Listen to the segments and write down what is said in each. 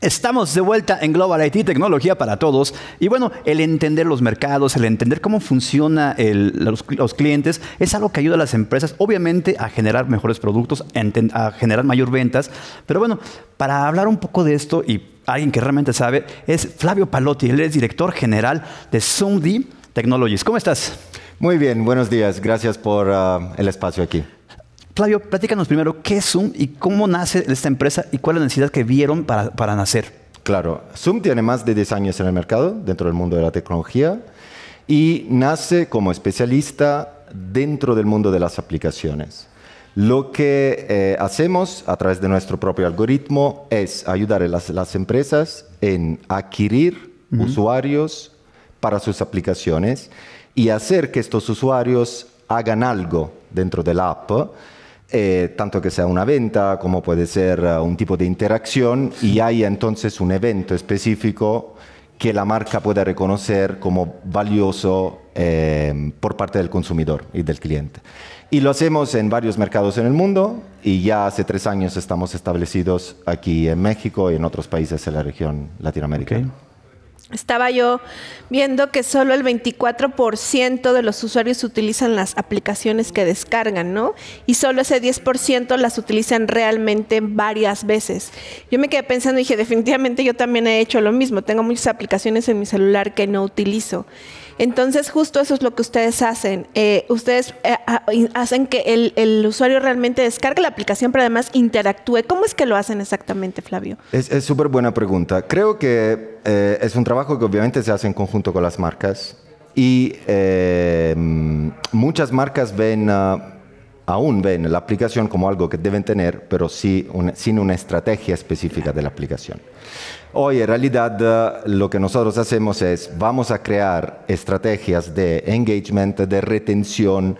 Estamos de vuelta en Global IT, tecnología para todos. Y bueno, el entender los mercados, el entender cómo funcionan los, clientes, es algo que ayuda a las empresas, obviamente, a generar mejores productos, a, generar mayor ventas. Pero bueno, para hablar un poco de esto y alguien que realmente sabe, es Flavio Palotti, él es director general de Sound Technologies. ¿Cómo estás? Muy bien, buenos días. Gracias por ah, el espacio aquí. Flavio, platícanos primero qué es Zoom y cómo nace esta empresa y cuál es la necesidad que vieron para, para nacer. Claro, Zoom tiene más de 10 años en el mercado dentro del mundo de la tecnología y nace como especialista dentro del mundo de las aplicaciones. Lo que eh, hacemos a través de nuestro propio algoritmo es ayudar a las, las empresas en adquirir usuarios para sus aplicaciones y hacer que estos usuarios hagan algo dentro de la app eh, tanto que sea una venta como puede ser eh, un tipo de interacción y hay entonces un evento específico que la marca pueda reconocer como valioso eh, por parte del consumidor y del cliente. Y lo hacemos en varios mercados en el mundo y ya hace tres años estamos establecidos aquí en México y en otros países de la región latinoamericana. Estaba yo viendo que solo el 24% de los usuarios utilizan las aplicaciones que descargan, ¿no? Y solo ese 10% las utilizan realmente varias veces. Yo me quedé pensando y dije, definitivamente yo también he hecho lo mismo. Tengo muchas aplicaciones en mi celular que no utilizo. Entonces, justo eso es lo que ustedes hacen. Eh, ustedes eh, ah, hacen que el, usuario realmente descargue la aplicación, pero además interactúe. ¿Cómo es que lo hacen exactamente, Flavio? Es súper buena pregunta. Creo que eh, es un trabajo que obviamente se hace en conjunto con las marcas y mm, muchas marcas ven... Ah, aún ven la aplicación como algo que deben tener, pero sí sin una estrategia específica de la aplicación. Hoy en realidad eh, lo que nosotros hacemos es, vamos a crear estrategias de engagement, de retención,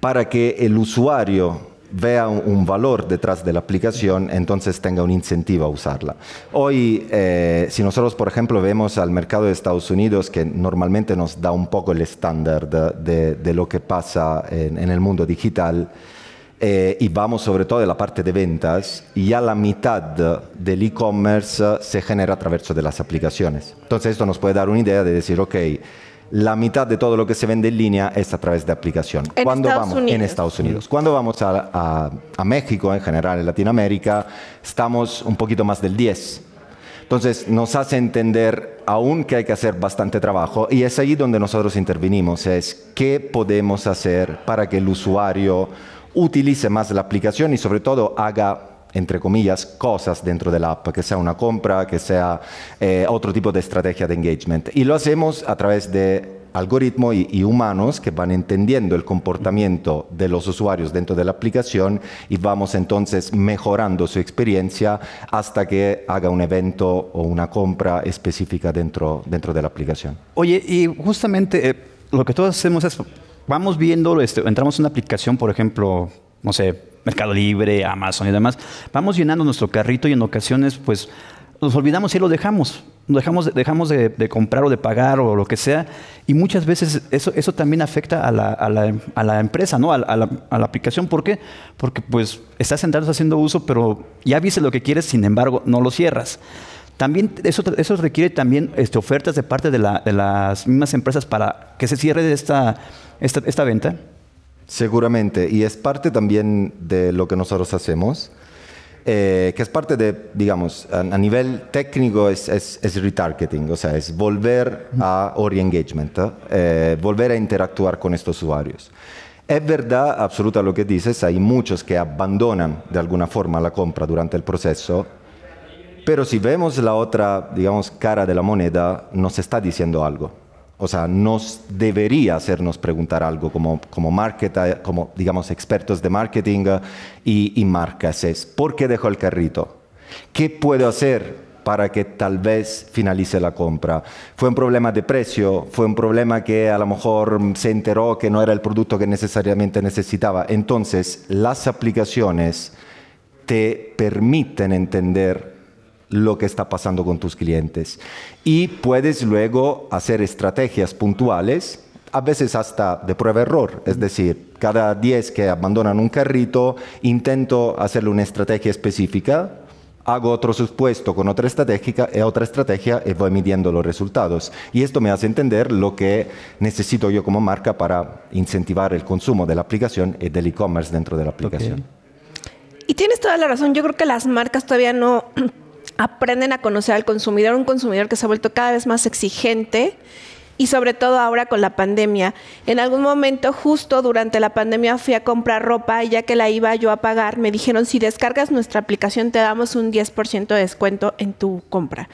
para que el usuario vea un valor detrás de la aplicación, entonces tenga un incentivo a usarla. Hoy, eh, si nosotros, por ejemplo, vemos al mercado de Estados Unidos, que normalmente nos da un poco el estándar de, lo que pasa en, el mundo digital, eh, y vamos sobre todo a la parte de ventas, ya la mitad del e-commerce se genera a través de las aplicaciones. Entonces esto nos puede dar una idea de decir, ok, la mitad de todo lo que se vende en línea es a través de aplicación. En Cuando vamos Unidos. en Estados Unidos. Cuando vamos a, México, en general, en Latinoamérica, estamos un poquito más del 10. Entonces nos hace entender aún que hay que hacer bastante trabajo y es ahí donde nosotros intervinimos. es qué podemos hacer para que el usuario utilice más la aplicación y sobre todo haga entre comillas, cosas dentro de la app, que sea una compra, que sea eh, otro tipo de estrategia de engagement. Y lo hacemos a través de algoritmos y, humanos que van entendiendo el comportamiento de los usuarios dentro de la aplicación y vamos entonces mejorando su experiencia hasta que haga un evento o una compra específica dentro, dentro de la aplicación. Oye, y justamente eh, lo que todos hacemos es, vamos viendo, este, entramos en una aplicación, por ejemplo, no sé, Mercado Libre, Amazon y demás, vamos llenando nuestro carrito y en ocasiones pues nos olvidamos y lo dejamos. Dejamos, dejamos de, comprar o de pagar o lo que sea. Y muchas veces eso, eso también afecta a la, a la, empresa, ¿no? A la, a, la, aplicación. ¿Por qué? Porque pues estás sentado haciendo uso, pero ya viste lo que quieres, sin embargo, no lo cierras. También eso, eso requiere también este, ofertas de parte de, las mismas empresas para que se cierre esta, esta venta Seguramente, y es parte también de lo que nosotros hacemos, eh, que es parte de, digamos, a, nivel técnico es, retargeting, o sea, es volver a reengagement, eh, volver a interactuar con estos usuarios. Es verdad absoluta lo que dices, hay muchos que abandonan de alguna forma la compra durante el proceso, pero si vemos la otra, digamos, cara de la moneda, nos está diciendo algo o sea, nos debería hacernos preguntar algo como, como, market, como digamos, expertos de marketing eh, y, marcas. Es, ¿por qué dejó el carrito? ¿Qué puedo hacer para que tal vez finalice la compra. Fue un problema de precio, fue un problema que a lo mejor se enteró que no era el producto que necesariamente necesitaba. Entonces, las aplicaciones te permiten entender lo que está pasando con tus clientes. Y puedes luego hacer estrategias puntuales, a veces hasta de prueba-error, es decir, cada 10 que abandonan un carrito, intento hacerle una estrategia específica, hago otro supuesto con otra estrategia, eh, otra estrategia y voy midiendo los resultados. Y esto me hace entender lo que necesito yo como marca para incentivar el consumo de la aplicación y del e-commerce dentro de la aplicación. Y tienes toda la razón, yo creo que las marcas todavía no aprenden a conocer al consumidor, un consumidor que se ha vuelto cada vez más exigente y sobre todo ahora con la pandemia. En algún momento, justo durante la pandemia, fui a comprar ropa y ya que la iba yo a pagar, me dijeron, si descargas nuestra aplicación te damos un 10% de descuento en tu compra.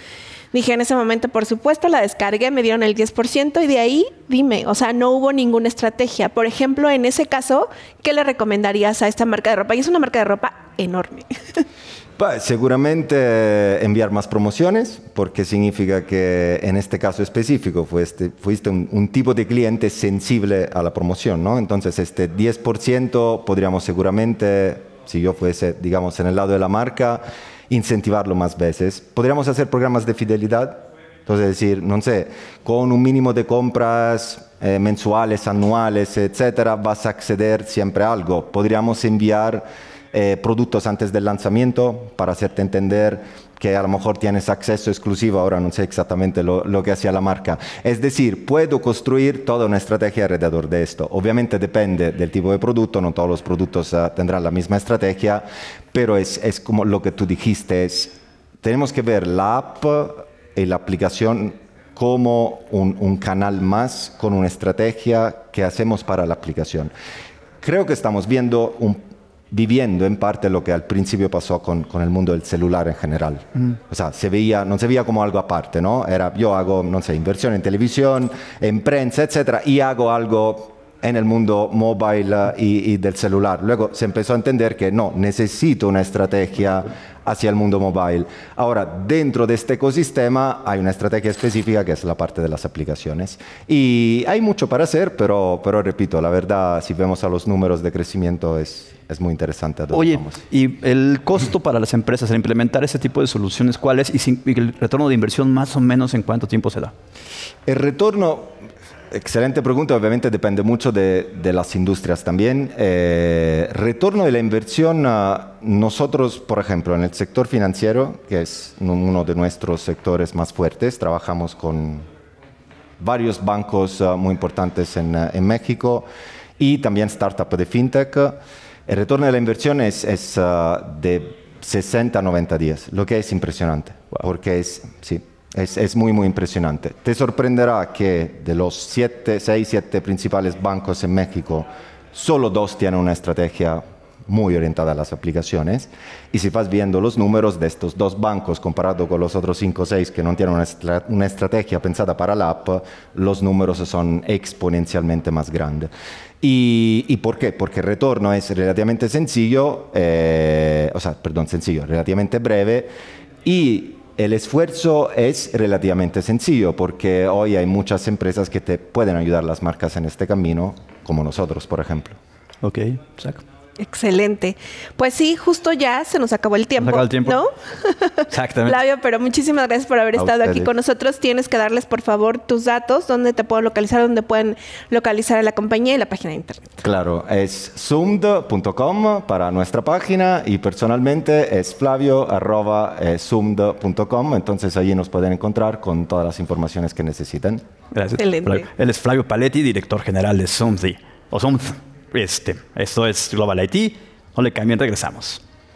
Dije en ese momento, por supuesto, la descargué, me dieron el 10% y de ahí, dime, o sea, no hubo ninguna estrategia. Por ejemplo, en ese caso, ¿qué le recomendarías a esta marca de ropa? Y es una marca de ropa enorme. seguramente eh, enviar más promociones, porque significa que en este caso específico este, fuiste, fuiste un, tipo de cliente sensible a la promoción, ¿no? Entonces, este 10% podríamos seguramente, si yo fuese, digamos, en el lado de la marca, incentivarlo más veces. Podríamos hacer programas de fidelidad, entonces decir, no sé, con un mínimo de compras eh, mensuales, anuales, etcétera, vas a acceder siempre a algo. Podríamos enviar eh, productos antes del lanzamiento para hacerte entender que a lo mejor tienes acceso exclusivo, ahora no sé exactamente lo, que hacía la marca. Es decir, puedo construir toda una estrategia alrededor de esto. Obviamente depende del tipo de producto, no todos los productos ah, tendrán la misma estrategia, pero es, es como lo que tú dijiste, es, tenemos que ver la app y eh, la aplicación como un, un canal más con una estrategia que hacemos para la aplicación. Creo que estamos viendo un viviendo en parte lo que al principio pasó con, el mundo del celular en general. Mm. O sea, se veía, no se veía como algo aparte, ¿no? Era, yo hago, no sé, inversión en televisión, en prensa, etcétera, y hago algo en el mundo mobile eh, y, del celular. Luego se empezó a entender que no, necesito una estrategia hacia el mundo mobile. Ahora, dentro de este ecosistema hay una estrategia específica que es la parte de las aplicaciones. Y hay mucho para hacer, pero, pero repito, la verdad, si vemos a los números de crecimiento es, es muy interesante. Oye, y el costo para las empresas al implementar ese tipo de soluciones, ¿cuál es? Y, y el retorno de inversión más o menos en cuánto tiempo se da. El retorno Excelente pregunta, obviamente depende mucho de, las industrias también. Eh, retorno de la inversión, nosotros, por ejemplo, en el sector financiero, que es uno de nuestros sectores más fuertes, trabajamos con varios bancos eh, muy importantes eh, en, México y también startups de fintech. El retorno de la inversión es, de 60 a 90 días, lo que es impresionante, porque es, sí, es, muy, muy impresionante. Te sorprenderá que de los 7, 6, 7 principales bancos en México, solo dos tienen una estrategia muy orientada a las aplicaciones. Y si vas viendo los números de estos dos bancos comparado con los otros 5 o 6 que no tienen una, estrategia pensada para la app, los números son exponencialmente más grandes. Y, por qué? Porque el retorno es relativamente sencillo, eh, o sea, perdón, sencillo, relativamente breve y el esfuerzo es relativamente sencillo porque hoy hay muchas empresas que te pueden ayudar las marcas en este camino, como nosotros, por ejemplo. Ok, exacto. Excelente. Pues sí, justo ya se nos acabó el tiempo. Se acabó el tiempo. ¿No? Exactamente. Flavio, pero muchísimas gracias por haber estado aquí con nosotros. Tienes que darles, por favor, tus datos, dónde te puedo localizar, dónde pueden localizar a la compañía y la página de internet. Claro, es sumd.com para nuestra página y personalmente es flavio.sumd.com. Eh, Entonces allí nos pueden encontrar con todas las informaciones que necesiten. Gracias. Excelente. Él es Flavio Paletti, director general de SUMD. O SUMD este, esto es Global IT, no le cambien, regresamos.